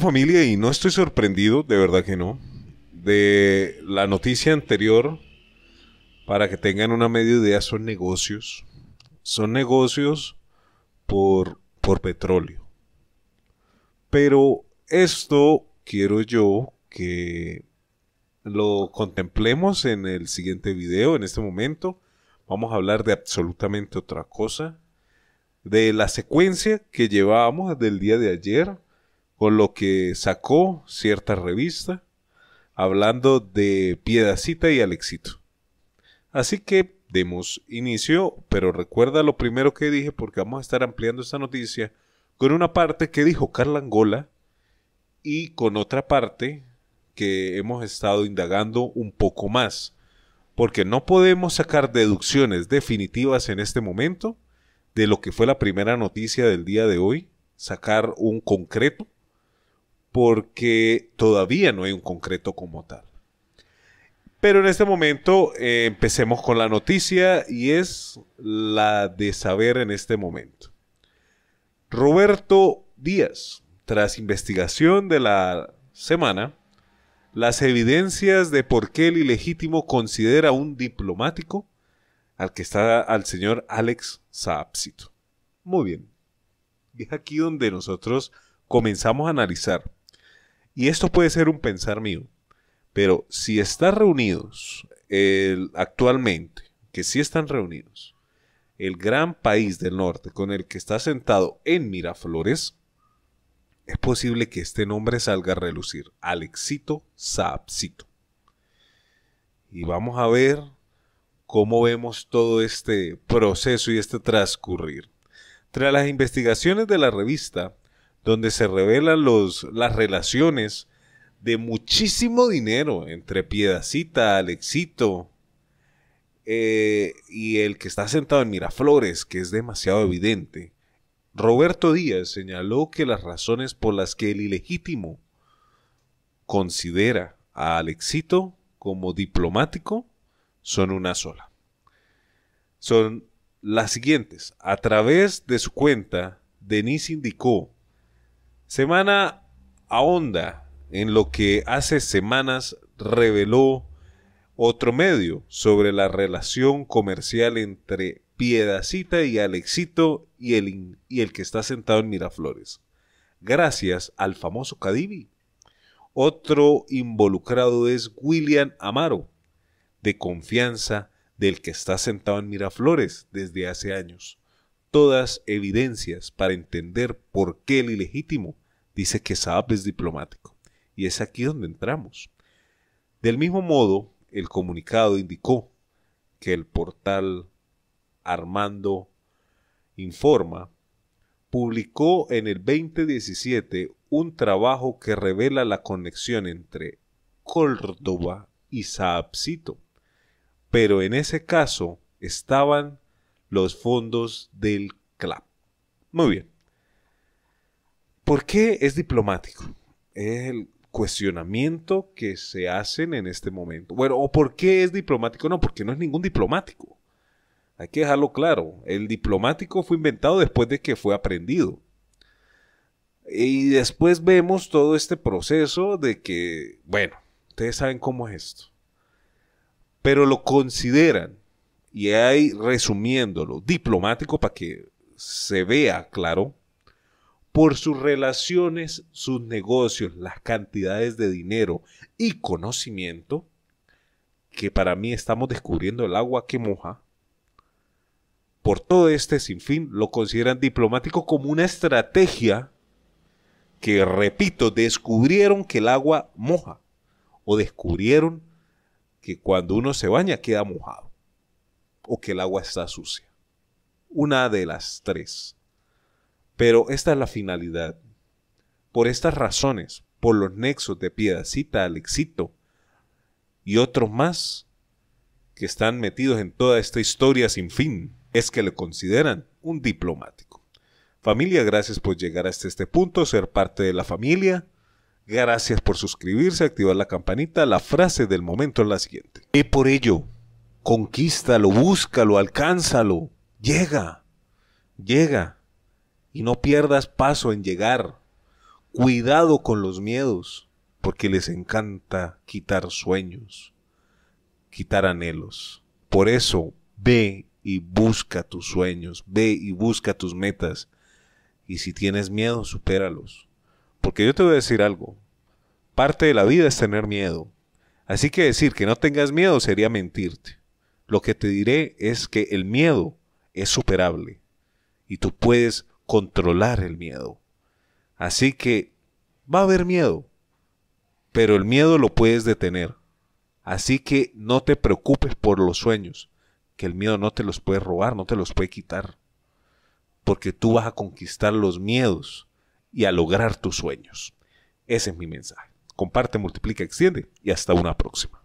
familia, y no estoy sorprendido, de verdad que no, de la noticia anterior, para que tengan una media idea, son negocios. Son negocios por, por petróleo. Pero esto quiero yo que lo contemplemos en el siguiente video. En este momento vamos a hablar de absolutamente otra cosa. De la secuencia que llevábamos del día de ayer con lo que sacó cierta revista hablando de Piedacita y Alexito. Así que demos inicio, pero recuerda lo primero que dije porque vamos a estar ampliando esta noticia con una parte que dijo Carla Angola y con otra parte que hemos estado indagando un poco más, porque no podemos sacar deducciones definitivas en este momento de lo que fue la primera noticia del día de hoy, sacar un concreto, porque todavía no hay un concreto como tal. Pero en este momento eh, empecemos con la noticia y es la de saber en este momento. Roberto Díaz, tras investigación de la semana, las evidencias de por qué el ilegítimo considera un diplomático al que está al señor Alex Saapsito. Muy bien. Y es aquí donde nosotros comenzamos a analizar y esto puede ser un pensar mío, pero si están reunidos actualmente, que sí están reunidos, el gran país del norte con el que está sentado en Miraflores, es posible que este nombre salga a relucir, Alexito Saapsito. Y vamos a ver cómo vemos todo este proceso y este transcurrir. Tras las investigaciones de la revista, donde se revelan las relaciones de muchísimo dinero entre Piedacita, Alexito eh, y el que está sentado en Miraflores, que es demasiado evidente. Roberto Díaz señaló que las razones por las que el ilegítimo considera a Alexito como diplomático son una sola. Son las siguientes. A través de su cuenta, Denise indicó Semana a onda en lo que hace semanas reveló otro medio sobre la relación comercial entre Piedacita y Alexito y el, y el que está sentado en Miraflores. Gracias al famoso Cadivi. Otro involucrado es William Amaro, de confianza del que está sentado en Miraflores desde hace años todas evidencias para entender por qué el ilegítimo dice que Saab es diplomático. Y es aquí donde entramos. Del mismo modo, el comunicado indicó que el portal Armando Informa publicó en el 2017 un trabajo que revela la conexión entre Córdoba y Saabcito. Pero en ese caso estaban los fondos del CLAP. Muy bien. ¿Por qué es diplomático? Es el cuestionamiento que se hacen en este momento. Bueno, ¿o por qué es diplomático? No, porque no es ningún diplomático. Hay que dejarlo claro. El diplomático fue inventado después de que fue aprendido. Y después vemos todo este proceso de que, bueno, ustedes saben cómo es esto. Pero lo consideran y ahí resumiéndolo, diplomático para que se vea claro, por sus relaciones, sus negocios, las cantidades de dinero y conocimiento, que para mí estamos descubriendo el agua que moja, por todo este sinfín lo consideran diplomático como una estrategia que, repito, descubrieron que el agua moja o descubrieron que cuando uno se baña queda mojado o que el agua está sucia. Una de las tres. Pero esta es la finalidad. Por estas razones, por los nexos de Piedacita, éxito. y otros más que están metidos en toda esta historia sin fin, es que le consideran un diplomático. Familia, gracias por llegar hasta este punto, ser parte de la familia. Gracias por suscribirse, activar la campanita. La frase del momento es la siguiente. Y por ello, conquístalo, búscalo, alcánzalo, llega, llega y no pierdas paso en llegar. Cuidado con los miedos, porque les encanta quitar sueños, quitar anhelos. Por eso, ve y busca tus sueños, ve y busca tus metas. Y si tienes miedo, supéralos. Porque yo te voy a decir algo. Parte de la vida es tener miedo. Así que decir que no tengas miedo sería mentirte. Lo que te diré es que el miedo es superable y tú puedes controlar el miedo. Así que va a haber miedo, pero el miedo lo puedes detener. Así que no te preocupes por los sueños, que el miedo no te los puede robar, no te los puede quitar, porque tú vas a conquistar los miedos y a lograr tus sueños. Ese es mi mensaje. Comparte, multiplica, extiende y hasta una próxima.